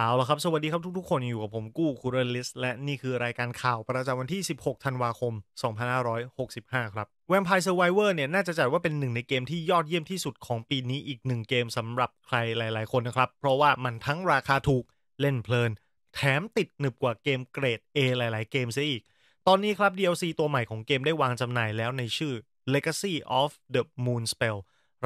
เอาละครับสวัสดีครับทุกๆคนอยู่กับผมกู้คูเรลิส และนี่คือรายการข่าวประจำวันที่ 16 ธันวาคม 2565 ครับ Vampire Survivor เนี่ยน่าจะจัดว่าเป็นหนึ่งในเกมที่ยอดเยี่ยมที่สุดของปีนี้อีกหนึ่งเกมสำหรับใครหลายๆคนนะครับ เพราะว่ามันทั้งราคาถูกเล่นเพลิน แถมติดหนึบกว่าเกมเกรด A หลายๆเกมซะอีก ตอนนี้ครับ DLC ตัวใหม่ของเกมได้วางจำหน่ายแล้วในชื่อ Legacy of the Moonspell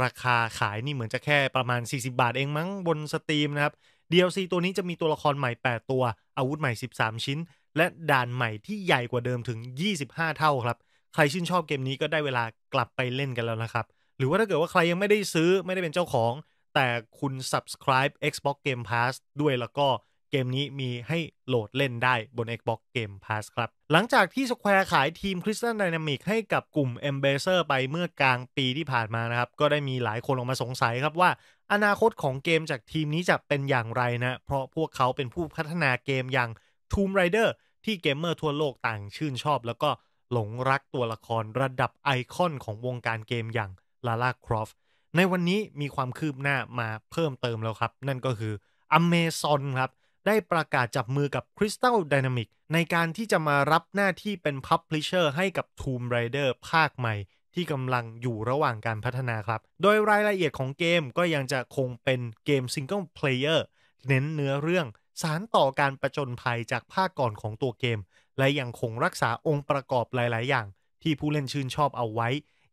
ราคาขายนี่เหมือนจะแค่ประมาณ 40 บาทเองมั้งบนสตรีมนะครับ DLC ตัวนี้จะมีตัวละครใหม่ 8 ตัว อาวุธใหม่ 13 ชิ้น และด่านใหม่ที่ใหญ่กว่าเดิมถึง 25 เท่าครับ ใครชื่นชอบเกมนี้ก็ได้เวลากลับไปเล่นกันแล้วนะครับ หรือว่าถ้าเกิดว่าใครยังไม่ได้ซื้อไม่ได้เป็นเจ้าของ แต่คุณ subscribe Xbox Game Pass ด้วยแล้วก็เกมนี้มีให้โหลดเล่นได้บน Xbox Game Pass ครับ หลังจากที่ Square ขายทีม Crystal Dynamics ให้กับกลุ่ม e m b a s e r ไปเมื่อกลางปีที่ผ่านมานะครับ ก็ได้มีหลายคนออกมาสงสัยครับว่า อนาคตของเกมจากทีมนี้จะเป็นอย่างไรนะ เพราะพวกเขาเป็นผู้พัฒนาเกมอย่าง Tomb Raider ที่เกมเมอร์ทั่วโลกต่างชื่นชอบ แล้วก็หลงรักตัวละครระดับไอคอนของวงการเกมอย่างลาลาครอฟในวันนี้มีความคืบหน้ามาเพิ่มเติมแล้วครับ นั่นก็คือ Amazon ครับได้ประกาศจับมือกับ Crystal d y n a m i c ในการที่จะมารับหน้าที่เป็น Publisher ให้กับ Tomb Raider ภาคใหม่ ที่กำลังอยู่ระหว่างการพัฒนาครับ โดยรายละเอียดของเกมก็ยังจะคงเป็นเกม Single Player เน้นเนื้อเรื่อง สารต่อการประจนภัยจากภาคก่อนของตัวเกม และยังคงรักษาองค์ประกอบหลาย ๆ อย่าง ที่ผู้เล่นชื่นชอบเอาไว้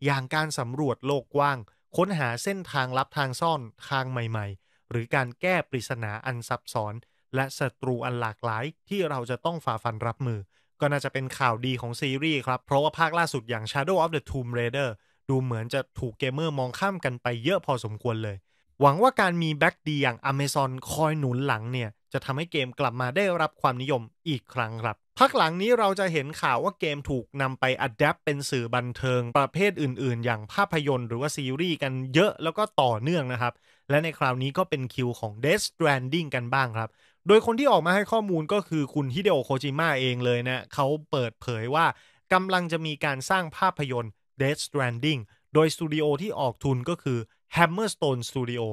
อย่างการสำรวจโลกกว้าง ค้นหาเส้นทางลับทางซ่อนทางใหม่ ๆ หรือการแก้ปริศนาอันซับซ้อนและศัตรูอันหลากหลายที่เราจะต้องฝ่าฟันรับมือ ก็น่าจะเป็นข่าวดีของซีรีส์ครับ เพราะว่าภาคล่าสุดอย่าง Shadow of the Tomb Raider ดูเหมือนจะถูกเกมเมอร์มองข้ามกันไปเยอะพอสมควรเลย หวังว่าการมีแบ็กดีอย่าง Amazon คอยหนุนหลังเนี่ยจะทำให้เกมกลับมาได้รับความนิยมอีกครั้งครับ พักหลังนี้เราจะเห็นข่าวว่าเกมถูกนำไปอัดแอปเป็นสื่อบันเทิงประเภทอื่นๆ อย่างภาพยนตร์หรือว่าซีรีส์กันเยอะแล้วก็ต่อเนื่องนะครับ และในคราวนี้ก็เป็นคิวของ Death Stranding กันบ้างครับโดยคนที่ออกมาให้ข้อมูลก็คือคุณฮิเดโอโคจิมะเองเลยนะเขาเปิดเผยว่ากำลังจะมีการสร้างภาพยนตร์ Death Stranding โดยสตูดิโอที่ออกทุนก็คือ Hammerstone Studio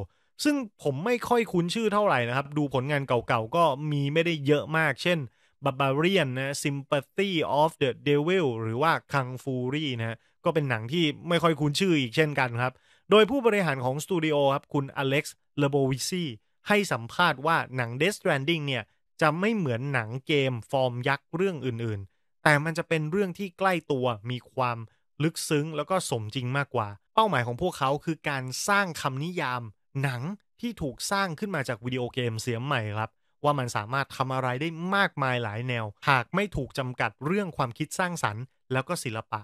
ซึ่งผมไม่ค่อยคุ้นชื่อเท่าไหร่นะครับ ดูผลงานเก่าๆ ก็มีไม่ได้เยอะมาก เช่น Barbarian นะ Sympathy of the Devil หรือว่า Kung Fury นะก็เป็นหนังที่ไม่ค่อยคุ้นชื่ออีกเช่นกันครับ โดยผู้บริหารของสตูดิโอครับคุณอเล็กซ์เลโบวิซีให้สัมภาษณ์ว่าหนัง Death Stranding เนี่ยจะไม่เหมือนหนังเกมฟอร์มยักษ์เรื่องอื่น ๆ แต่มันจะเป็นเรื่องที่ใกล้ตัวมีความลึกซึ้งแล้วก็สมจริงมากกว่า เป้าหมายของพวกเขาคือการสร้างคำนิยาม หนังที่ถูกสร้างขึ้นมาจากวิดีโอเกมเสียใหม่ครับ ว่ามันสามารถทำอะไรได้มากมายหลายแนว หากไม่ถูกจำกัดเรื่องความคิดสร้างสรรค์ แล้วก็ศิลปะ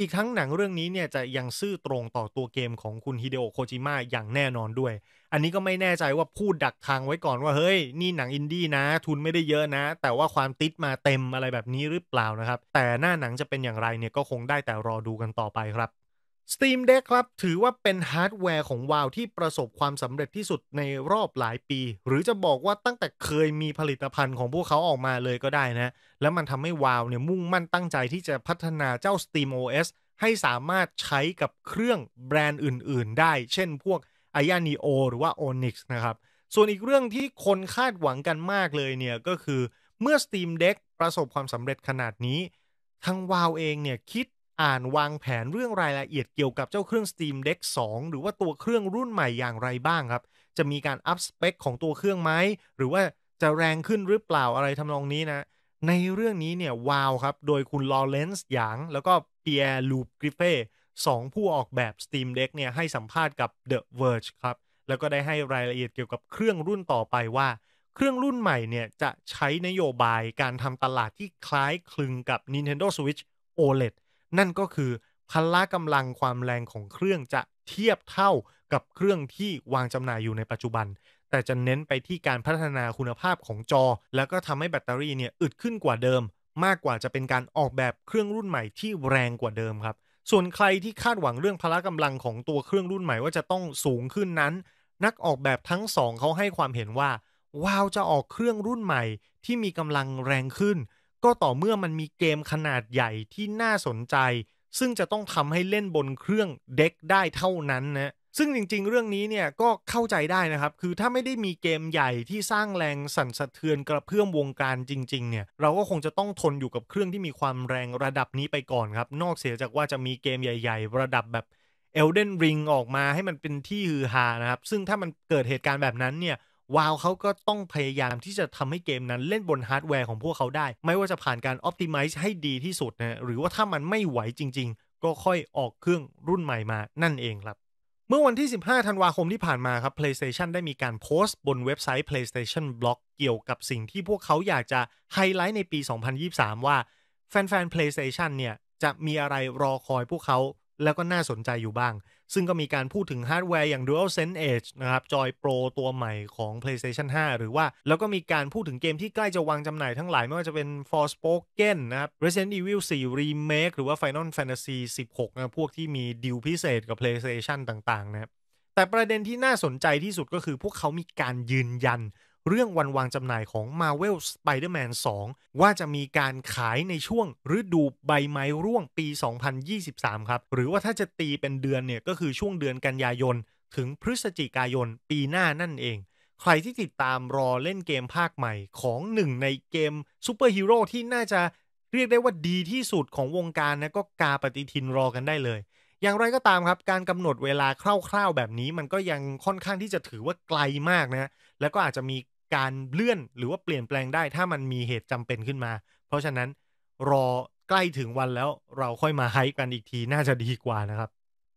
อีกทั้งหนังเรื่องนี้เนี่ยจะยังซื่อตรงต่อตัวเกมของคุณฮิเดโอโคจิมะอย่างแน่นอนด้วย อันนี้ก็ไม่แน่ใจว่าพูดดักทางไว้ก่อนว่าเฮ้ย นี่หนังอินดี้นะ ทุนไม่ได้เยอะนะ แต่ว่าความติดมาเต็มอะไรแบบนี้หรือเปล่านะครับ แต่หน้าหนังจะเป็นอย่างไรเนี่ยก็คงได้แต่รอดูกันต่อไปครับ Steam Deck ครับ ถือว่าเป็นฮาร์ดแวร์ของวาวที่ประสบความสำเร็จที่สุดในรอบหลายปี หรือจะบอกว่าตั้งแต่เคยมีผลิตภัณฑ์ของพวกเขาออกมาเลยก็ได้นะ แล้วมันทำให้วาวเนี่ยมุ่งมั่นตั้งใจที่จะพัฒนาเจ้า Steam OS ให้สามารถใช้กับเครื่องแบรนด์อื่นๆ ได้ เช่นพวก i อ a n e o หรือว่า Onyx นะครับ ส่วนอีกเรื่องที่คนคาดหวังกันมากเลยเนี่ยก็คือเมื่อ Steam Deck ประสบความสำเร็จขนาดนี้ทางวาวเองเนี่ยคิดอ่านวางแผนเรื่องรายละเอียดเกี่ยวกับเจ้าเครื่อง Steam Deck 2 หรือว่าตัวเครื่องรุ่นใหม่อย่างไรบ้างครับจะมีการอัพสเปค ของตัวเครื่องไหมหรือว่าจะแรงขึ้นหรือเปล่าอะไรทำนองนี้นะในเรื่องนี้เนี่ยวาวครับ โดยคุณลอเรนซ์หยาง แล้วก็เปียร์ลูปกริเฟ่สองผู้ออกแบบ Steam Deck เนี่ยให้สัมภาษณ์กับ The Verge ครับแล้วก็ได้ให้รายละเอียดเกี่ยวกับเครื่องรุ่นต่อไปว่า เครื่องรุ่นใหม่เนี่ยจะใช้นโยบายการทำตลาดที่คล้ายคลึงกับ Nintendo Switch OLED นั่นก็คือพละกำลังความแรงของเครื่องจะเทียบเท่ากับเครื่องที่วางจำหน่ายอยู่ในปัจจุบัน แต่จะเน้นไปที่การพัฒนาคุณภาพของจอ แล้วก็ทำให้แบตเตอรี่เนี่ยอึดขึ้นกว่าเดิม มากกว่าจะเป็นการออกแบบเครื่องรุ่นใหม่ที่แรงกว่าเดิมครับ ส่วนใครที่คาดหวังเรื่องพละกำลังของตัวเครื่องรุ่นใหม่ว่าจะต้องสูงขึ้นนั้น นักออกแบบทั้งสองเขาให้ความเห็นว่าวาวจะออกเครื่องรุ่นใหม่ ที่มีกำลังแรงขึ้นก็ต่อเมื่อมันมีเกมขนาดใหญ่ที่น่าสนใจ ซึ่งจะต้องทำให้เล่นบนเครื่องเด็กได้เท่านั้นนะซึ่งจริงๆ เรื่องนี้เนี่ยก็เข้าใจได้นะครับ คือถ้าไม่ได้มีเกมใหญ่ที่สร้างแรงสั่นสะเทือนกระเพื่อมวงการจริงๆเนี่ยเราก็คงจะต้องทนอยู่กับเครื่องที่มีความแรงระดับนี้ไปก่อนครับนอกเสียจากว่าจะมีเกมใหญ่ ๆ ระดับแบบ Elden Ring ออกมาให้มันเป็นที่ฮือฮานะครับซึ่งถ้ามันเกิดเหตุการณ์แบบนั้นเนี่ยวาวเขาก็ต้องพยายามที่จะทำให้เกมนั้นเล่นบนฮาร์ดแวร์ของพวกเขาได้ ไม่ว่าจะผ่านการออพติมิซ์ให้ดีที่สุดนะหรือว่าถ้ามันไม่ไหวจริง ๆ ก็ค่อยออกเครื่องรุ่นใหม่มานั่นเองครับเมื่อวันที่ 15 ธันวาคมที่ผ่านมาครับ PlayStation ได้มีการโพสต์บนเว็บไซต์ PlayStation Blog เกี่ยวกับสิ่งที่พวกเขาอยากจะไฮไลท์ในปี 2023 ว่าแฟนๆ PlayStation เนี่ยจะมีอะไรรอคอยพวกเขาแล้วก็น่าสนใจอยู่บ้าง ซึ่งก็มีการพูดถึงฮาร์ดแวร์อย่าง DualSense Edge นะครับจอย Pro ตัวใหม่ของ PlayStation 5 หรือว่าแล้วก็มีการพูดถึงเกมที่ใกล้จะวางจำหน่ายทั้งหลาย ไม่ว่าจะเป็น Forspoken นะครับ Resident Evil 4 Remake หรือว่า Final Fantasy 16นะพวกที่มีดีลพิเศษกับ PlayStation ต่าง ๆ นะครับแต่ประเด็นที่น่าสนใจที่สุดก็คือพวกเขามีการยืนยันเรื่องวันวางจำหน่ายของ Marvel Spider-Man 2 ว่าจะมีการขายในช่วงฤดูใบไม้ร่วงปี 2023 ครับ หรือว่าถ้าจะตีเป็นเดือนเนี่ยก็คือช่วงเดือนกันยายน ถึงพฤศจิกายนปีหน้านั่นเอง ใครที่ติดตามรอเล่นเกมภาคใหม่ของหนึ่งในเกมซูเปอร์ฮีโร่ที่น่าจะเรียกได้ว่าดีที่สุด ของวงการนะก็กาปฏิทินรอกันได้เลย อย่างไรก็ตามครับการกำหนดเวลาคร่าวๆแบบนี้มันก็ยังค่อนข้างที่จะถือว่าไกลมากนะแล้วก็อาจจะมีการเลื่อนหรือว่าเปลี่ยนแปลงได้ถ้ามันมีเหตุจำเป็นขึ้นมา เพราะฉะนั้นรอใกล้ถึงวันแล้วเราค่อยมาไฮกันอีกทีน่าจะดีกว่านะครับ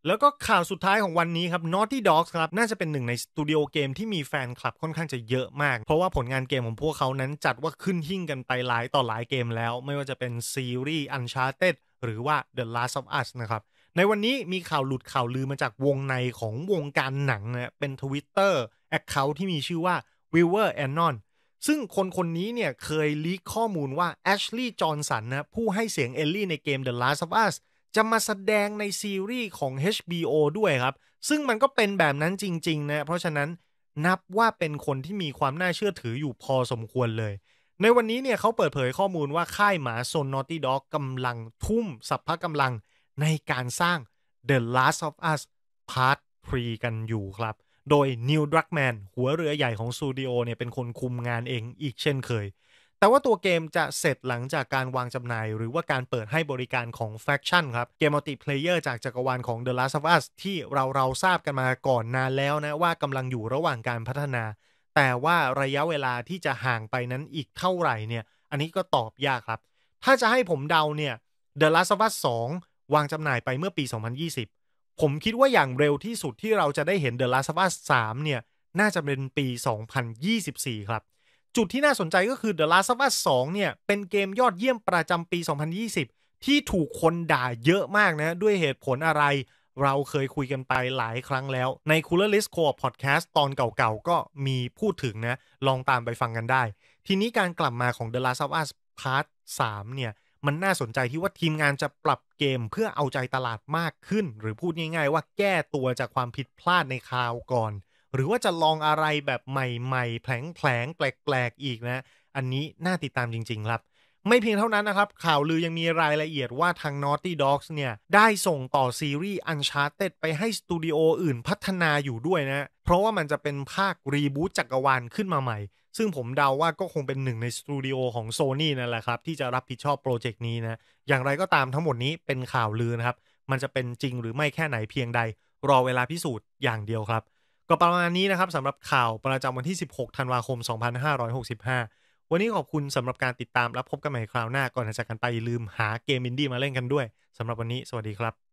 แล้วก็ข่าวสุดท้ายของวันนี้ครับ Naughty Dogs ครับ น่าจะเป็นหนึ่งในสตูดิโอเกมที่มีแฟนคลับค่อนข้างจะเยอะมาก เพราะว่าผลงานเกมของพวกเขานั้นจัดว่าขึ้นหิ่งกันไปหลาย ต่อหลายเกมแล้ว ไม่ว่าจะเป็นซีรีส์ Uncharted หรือว่า The Last of Us นะครับในวันนี้มีข่าวหลุดข่าวลือมาจากวงในของวงการหนังนะเป็น Twitter Account ที่มีชื่อว่าวิลเวอร์แอนนอนซึ่งคนคนนี้เนี่ยเคยลีกข้อมูลว่าแอชลีย์จอห์นสันนะผู้ให้เสียงเอลลี่ในเกม The Last of Us จะมาแสดงในซีรีส์ของ HBO ด้วยครับ ซึ่งมันก็เป็นแบบนั้นจริงๆ นะ เพราะฉะนั้นนับว่าเป็นคนที่มีความน่าเชื่อถืออยู่พอสมควรเลย ในวันนี้เนี่ยเขาเปิดเผยข้อมูลว่าค่ายหมาโซนนอตตี้ด็อกกำลังทุ่มสรรพกำลังในการสร้าง The Last of Us Part 3กันอยู่ครับโดยนิวดรักแมนหัวเรือใหญ่ของสตูดิโอเนี่ยเป็นคนคุมงานเองอีกเช่นเคย แต่ว่าตัวเกมจะเสร็จหลังจากการวางจำหน่าย หรือว่าการเปิดให้บริการของ Faction ครับเกมมัลติเพลเยอร์จากจักรวาลของ The Last of Us ที่เราเราทราบกันมาก่อนนานแล้วนะว่ากำลังอยู่ระหว่างการพัฒนา แต่ว่าระยะเวลาที่จะห่างไปนั้นอีกเท่าไหร่เนี่ยอันนี้ก็ตอบยากครับ ถ้าจะให้ผมเดาเนี่ย The Last of Us 2 วางจำหน่ายไปเมื่อปี 2020ผมคิดว่าอย่างเร็วที่สุดที่เราจะได้เห็น The Last of Us 3 เนี่ย น่าจะเป็นปี 2024 ครับ จุดที่น่าสนใจก็คือ The Last of Us 2 เนี่ย เป็นเกมยอดเยี่ยมประจำปี 2020 ที่ถูกคนด่าเยอะมากนะ ด้วยเหตุผลอะไร เราเคยคุยกันไปหลายครั้งแล้วใน Cooler List Co-op Podcast ตอนเก่าๆ ก็มีพูดถึงนะ ลองตามไปฟังกันได้ ทีนี้การกลับมาของ The Last of Us Part 3 เนี่ยมันน่าสนใจที่ว่าทีมงานจะปรับเกมเพื่อเอาใจตลาดมากขึ้น หรือพูดง่ายๆว่าแก้ตัวจากความผิดพลาดในคราวก่อน หรือว่าจะลองอะไรแบบใหม่ๆ แผลงๆ แปลกๆอีกนะ อันนี้น่าติดตามจริง ๆ ครับไม่เพียงเท่านั้นนะครับ ข่าวลือยังมีรายละเอียดว่าทาง Naughty Dogs เนี่ย ได้ส่งต่อซีรีส์ Uncharted ไปให้สตูดิโออื่นพัฒนาอยู่ด้วยนะ เพราะว่ามันจะเป็นภาครีบูตจักรวาลขึ้นมาใหม่ ซึ่งผมเดาว่าก็คงเป็นหนึ่งในสตูดิโอของ Sony นั่นแหละครับ ที่จะรับผิดชอบโปรเจกต์นี้นะ อย่างไรก็ตามทั้งหมดนี้เป็นข่าวลือนะครับมันจะเป็นจริงหรือไม่แค่ไหนเพียงใดรอเวลาพิสูจน์อย่างเดียวครับก็ประมาณนี้นะครับสำหรับข่าวประจำวันที่ 16ธันวาคม 2565วันนี้ขอบคุณสำหรับการติดตามรับพบกันใหม่คราวหน้าก่อนจากกันไปอย่าลืมหาเกมอินดี้มาเล่นกันด้วยสำหรับวันนี้สวัสดีครับ